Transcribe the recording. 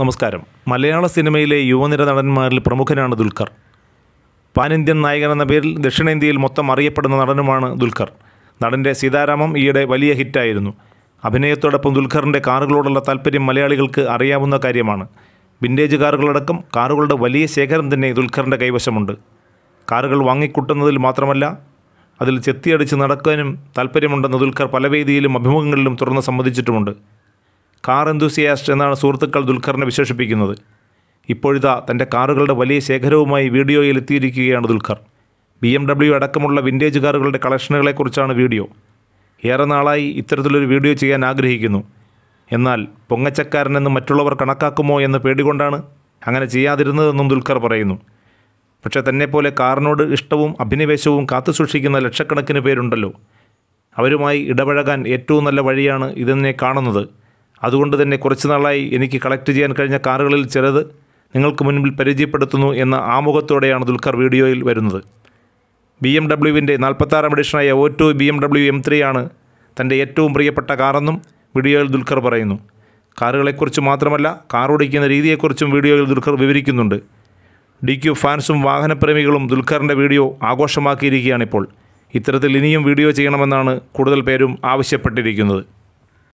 നമസ്കാരം മലയാള സിനിമയിലെ യുവനിര നടന്മാരിൽ പ്രമുഖനാണ് ദുൽഖർ പാൻ ഇന്ത്യൻ നായകൻ എന്ന പേരിൽ ദക്ഷിണേന്ത്യയിൽ മൊത്തം അറിയപ്പെടുന്ന നടനുമാണ് ദുൽഖർ നടൻ്റെ സീതാരാമം ഈയിടെ വലിയ ഹിറ്റായിരുന്നു അഭിനയത്തോടൊപ്പം ദുൽഖറിൻ്റെ കാറുകളോടുള്ള താല്പര്യം മലയാളികൾക്ക് അറിയാവുന്ന കാര്യമാണ് വിൻറ്റേജ് കാറുകളടക്കം കാറുകളുടെ വലിയ ശേഖരം തന്നെ ദുൽഖറിൻ്റെ കൈവശമുണ്ട് കാറുകൾ വാങ്ങിക്കൂട്ടുന്നതിൽ മാത്രമല്ല അതിൽ ചെത്തിയടിച്ച് നടക്കാനും താല്പര്യമുണ്ടെന്ന് ദുൽഖർ പല വേദിയിലും അഭിമുഖങ്ങളിലും തുറന്ന് സമ്മതിച്ചിട്ടുമുണ്ട് കാർ എന്തുസിയാസ്റ്റ് എന്നാണ് സുഹൃത്തുക്കൾ ദുൽഖറിനെ വിശേഷിപ്പിക്കുന്നത് ഇപ്പോഴിതാ തൻ്റെ കാറുകളുടെ വലിയ ശേഖരവുമായി വീഡിയോയിൽ എത്തിയിരിക്കുകയാണ് ദുൽഖർ ബി എം ഡബ്ല്യു അടക്കമുള്ള വിൻറ്റേജ് കാറുകളുടെ കളക്ഷനുകളെക്കുറിച്ചാണ് വീഡിയോ ഏറെ നാളായി ഇത്തരത്തിലൊരു വീഡിയോ ചെയ്യാൻ ആഗ്രഹിക്കുന്നു എന്നാൽ പൊങ്ങച്ചക്കാരനെന്ന് മറ്റുള്ളവർ കണക്കാക്കുമോ എന്ന് പേടികൊണ്ടാണ് അങ്ങനെ ചെയ്യാതിരുന്നതെന്നും ദുൽഖർ പറയുന്നു പക്ഷേ തന്നെപ്പോലെ കാറിനോട് ഇഷ്ടവും അഭിനിവേശവും കാത്തുസൂക്ഷിക്കുന്ന ലക്ഷക്കണക്കിന് പേരുണ്ടല്ലോ അവരുമായി ഇടപഴകാൻ ഏറ്റവും നല്ല വഴിയാണ് ഇതെന്നെ കാണുന്നത് അതുകൊണ്ട് തന്നെ കുറച്ച് നാളായി എനിക്ക് കളക്ട് ചെയ്യാൻ കഴിഞ്ഞ കാറുകളിൽ ചിലത് നിങ്ങൾക്ക് മുൻപിൽ പരിചയപ്പെടുത്തുന്നു എന്ന ആമുഖത്തോടെയാണ് ദുൽഖർ വീഡിയോയിൽ വരുന്നത് ബി എം ഡബ്ല്യുവിൻ്റെ നാൽപ്പത്താറാം എഡിഷനായ O two B M W M three ആണ് തൻ്റെ ഏറ്റവും പ്രിയപ്പെട്ട കാറെന്നും വീഡിയോയിൽ ദുൽഖർ പറയുന്നു കാറുകളെക്കുറിച്ച് മാത്രമല്ല കാർ ഓടിക്കുന്ന രീതിയെക്കുറിച്ചും വീഡിയോയിൽ ദുൽഖർ വിവരിക്കുന്നുണ്ട് ഡി ക്യു ഫാൻസും വാഹനപ്രേമികളും ദുൽഖറിൻ്റെ വീഡിയോ ആഘോഷമാക്കിയിരിക്കുകയാണിപ്പോൾ ഇത്തരത്തിൽ ഇനിയും വീഡിയോ ചെയ്യണമെന്നാണ് കൂടുതൽ പേരും ആവശ്യപ്പെട്ടിരിക്കുന്നത്